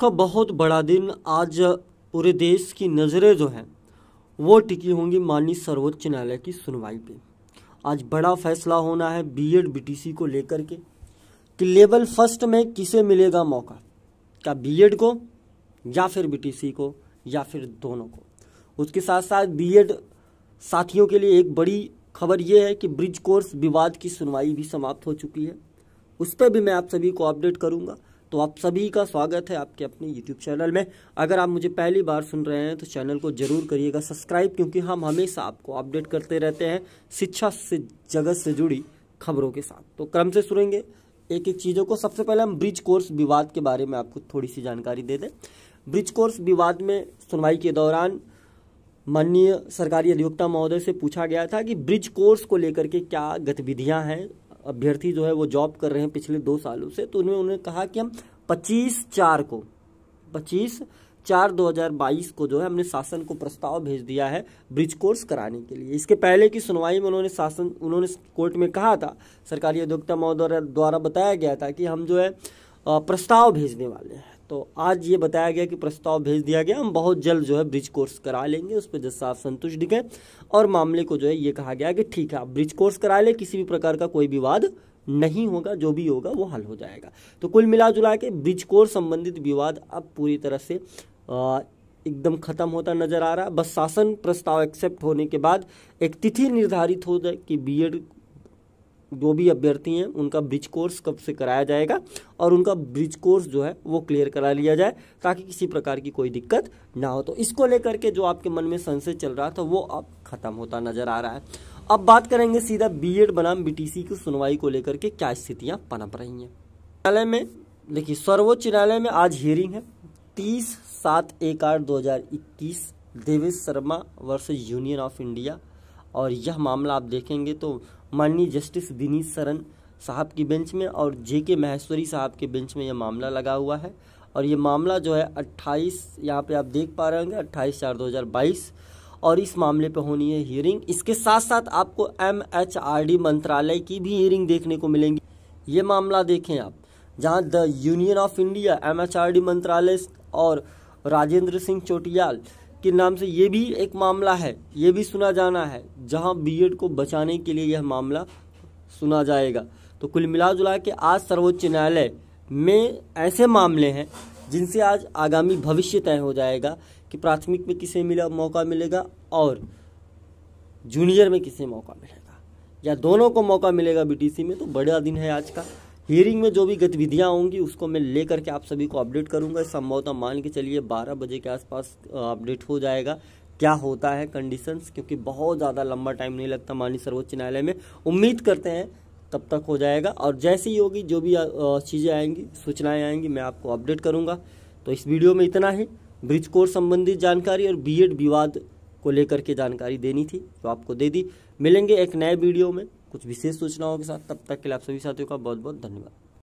का बहुत बड़ा दिन आज पूरे देश की नज़रें जो हैं वो टिकी होंगी माननीय सर्वोच्च न्यायालय की सुनवाई पे आज बड़ा फैसला होना है बीएड बीटीसी को लेकर के कि लेवल फर्स्ट में किसे मिलेगा मौका क्या बीएड को या फिर बीटीसी को या फिर दोनों को उसके साथ साथ बीएड साथियों के लिए एक बड़ी खबर यह है कि ब्रिज कोर्स विवाद की सुनवाई भी समाप्त हो चुकी है उस पर भी मैं आप सभी को अपडेट करूँगा तो आप सभी का स्वागत है आपके अपने यूट्यूब चैनल में अगर आप मुझे पहली बार सुन रहे हैं तो चैनल को जरूर करिएगा सब्सक्राइब क्योंकि हम हमेशा आपको अपडेट करते रहते हैं शिक्षा से जगत से जुड़ी खबरों के साथ तो क्रम से सुनेंगे एक एक चीज़ों को सबसे पहले हम ब्रिज कोर्स विवाद के बारे में आपको थोड़ी सी जानकारी दे दें ब्रिज कोर्स विवाद में सुनवाई के दौरान माननीय सरकारी अधिवक्ता महोदय से पूछा गया था कि ब्रिज कोर्स को लेकर के क्या गतिविधियां हैं अभ्यर्थी जो है वो जॉब कर रहे हैं पिछले दो सालों से तो उन्हें उन्होंने कहा कि हम पच्चीस चार को पच्चीस चार 2022 को जो है हमने शासन को प्रस्ताव भेज दिया है ब्रिज कोर्स कराने के लिए इसके पहले की सुनवाई में उन्होंने शासन उन्होंने कोर्ट में कहा था सरकारी अधिवक्ता महोदय द्वारा बताया गया था कि हम जो है प्रस्ताव भेजने वाले हैं तो आज ये बताया गया कि प्रस्ताव भेज दिया गया हम बहुत जल्द जो है ब्रिज कोर्स करा लेंगे उस पर जज साहब संतुष्ट दिखे और मामले को जो है ये कहा गया कि ठीक है आप ब्रिज कोर्स करा लें किसी भी प्रकार का कोई विवाद नहीं होगा जो भी होगा वो हल हो जाएगा तो कुल मिला जुला के ब्रिज कोर्स संबंधित विवाद अब पूरी तरह से आ, एकदम खत्म होता नजर आ रहा है बस शासन प्रस्ताव एक्सेप्ट होने के बाद एक तिथि निर्धारित हो जाए कि बी जो भी अभ्यर्थी हैं उनका ब्रिज कोर्स कब से कराया जाएगा और उनका ब्रिज कोर्स जो है वो क्लियर करा लिया जाए ताकि किसी प्रकार की कोई दिक्कत ना हो तो इसको लेकर के जो आपके मन में संशय चल रहा था वो अब खत्म होता नजर आ रहा है अब बात करेंगे सीधा बी बनाम बी की सुनवाई को लेकर के क्या स्थितियाँ पनप रही हैं न्यायालय में देखिए सर्वोच्च न्यायालय में आज हियरिंग है तीस सात एक आठ दो हजार इक्कीस Devesh Sharma versus union of India और यह मामला आप देखेंगे तो माननीय जस्टिस दिनीश सरन साहब की बेंच में और जे के महेश्वरी साहब के बेंच में यह मामला लगा हुआ है और ये मामला जो है 28 यहाँ पे आप देख पा रहे होंगे 28 चार 2022 और इस मामले पे होनी है हियरिंग इसके साथ साथ आपको एम एच आर डी मंत्रालय की भी हियरिंग देखने को मिलेंगी ये मामला देखें आप जहाँ the union of India M H R D मंत्रालय और राजेंद्र सिंह चोटियाल के नाम से ये भी एक मामला है ये भी सुना जाना है जहां बीएड को बचाने के लिए यह मामला सुना जाएगा तो कुल मिला जुला के आज सर्वोच्च न्यायालय में ऐसे मामले हैं जिनसे आज आगामी भविष्य तय हो जाएगा कि प्राथमिक में किसे मिला मौका मिलेगा और जूनियर में किसे मौका मिलेगा या दोनों को मौका मिलेगा बीटीसी में तो बड़ा दिन है आज का हियरिंग में जो भी गतिविधियां होंगी उसको मैं ले करके आप सभी को अपडेट करूंगा संभवतः मान के चलिए 12 बजे के आसपास अपडेट हो जाएगा क्या होता है कंडीशंस क्योंकि बहुत ज़्यादा लंबा टाइम नहीं लगता माननीय सर्वोच्च न्यायालय में उम्मीद करते हैं तब तक हो जाएगा और जैसे ही होगी जो भी चीज़ें आएंगी सूचनाएँ आएंगी मैं आपको अपडेट करूँगा तो इस वीडियो में इतना ही ब्रिज कोर्स संबंधित जानकारी और बीएड विवाद को लेकर के जानकारी देनी थी जो आपको दे दी मिलेंगे एक नए वीडियो में कुछ विशेष सूचनाओं के साथ तब तक के लिए आप सभी साथियों का बहुत बहुत धन्यवाद